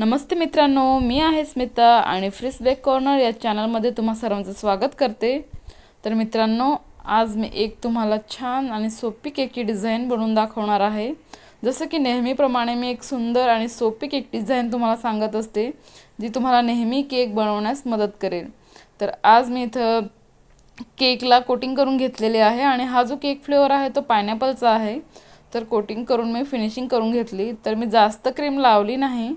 नमस्ते मित्रांनो मी आहे स्मिता आणि फ्रिस कॉर्नर या चॅनलमध्ये तुम्हा सर्वांचं स्वागत करते तर मित्रांनो आज मी एक तुम्हाला छान आणि सोपी केकची डिझाईन बनवून दाखवणार आहे जसं की नेहमीप्रमाणे मी एक सुंदर आणि सोपी केक डिझाईन तुम्हाला सांगत असते जी तुम्हाला नेहमी केक बनवण्यास मदत करेल तर आज मी इथं केकला कोटिंग करून घेतलेले आहे आणि हा जो केक फ्लेवर आहे तो पायनॅपलचा आहे तर कोटिंग करून मी फिनिशिंग करून घेतली तर मी जास्त क्रीम लावली नाही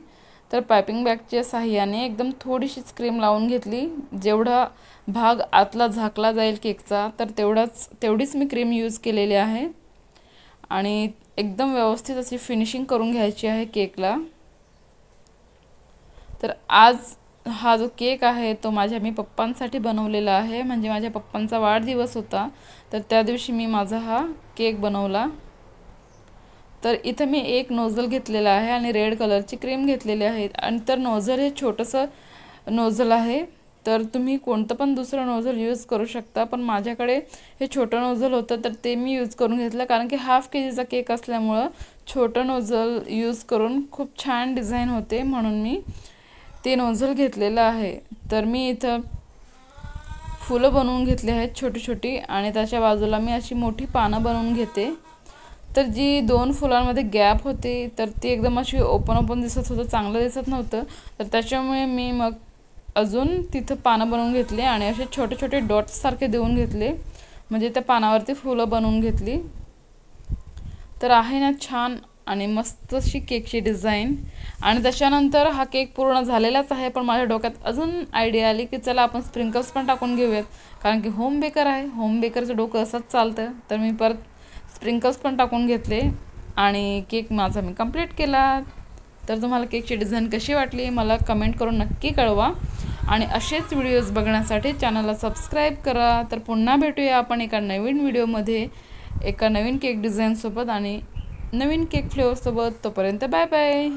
तर पायपिंग बॅगच्या सहाय्याने एकदम थोडीशीच क्रीम लावून घेतली जेवढा भाग आतला झाकला जाईल केकचा तर तेवढाच तेवढीच मी क्रीम यूज केलेली आहे आणि एकदम व्यवस्थित अशी फिनिशिंग करून घ्यायची आहे केकला तर आज हा जो केक आहे तो माझ्या मी पप्पांसाठी बनवलेला आहे म्हणजे माझ्या पप्पांचा वाढदिवस होता तर त्या दिवशी मी माझा हा केक बनवला तर इथं मी एक नोझल घेतलेला आहे आणि रेड कलरची क्रीम घेतलेली आहे आणि तर नोझल हे छोटंसं नोझल आहे तर तुम्ही कोणतं पण दुसरं नोझल यूज करू शकता पण माझ्याकडे हे छोटं नोझल होतं तर ते मी यूज करून घेतलं कारण की हाफ के जीचा केक असल्यामुळं छोटं नोझल यूज करून खूप छान डिझाईन होते म्हणून मी ते नोझल घेतलेलं आहे तर मी इथं फुलं बनवून घेतली आहेत छोटी छोटी आणि त्याच्या बाजूला मी अशी मोठी पानं बनवून घेते तर जी दोन फुलांमध्ये गॅप होती तर ती एकदम अशी ओपन ओपन दिसत होतं चांगलं दिसत नव्हतं तर त्याच्यामुळे मी मग अजून तिथं पानं बनवून घेतली आणि असे छोटे छोटे डॉट्ससारखे देऊन घेतले म्हणजे त्या पानावरती फुलं बनवून घेतली तर आहे ना छान आणि मस्त अशी केकची डिझाईन आणि त्याच्यानंतर हा केक पूर्ण झालेलाच आहे पण माझ्या डोक्यात अजून आयडिया आली की चला आपण स्प्रिंकल्स पण टाकून घेऊयात कारण की होम बेकर आहे होम बेकरचं डोकं असंच चालतं तर मी परत स्प्रिंकल्स पण टाकून घेतले आणि केक माझा मी कंप्लीट केला तर तुम्हाला केकची डिझाईन कशी वाटली मला कमेंट करून नक्की कळवा आणि असेच व्हिडिओज बघण्यासाठी चॅनलला सबस्क्राईब करा तर पुन्हा भेटूया आपण एका नवीन व्हिडिओमध्ये एका नवीन केक डिझाईनसोबत आणि नवीन केक फ्लेवरसोबत तोपर्यंत बाय बाय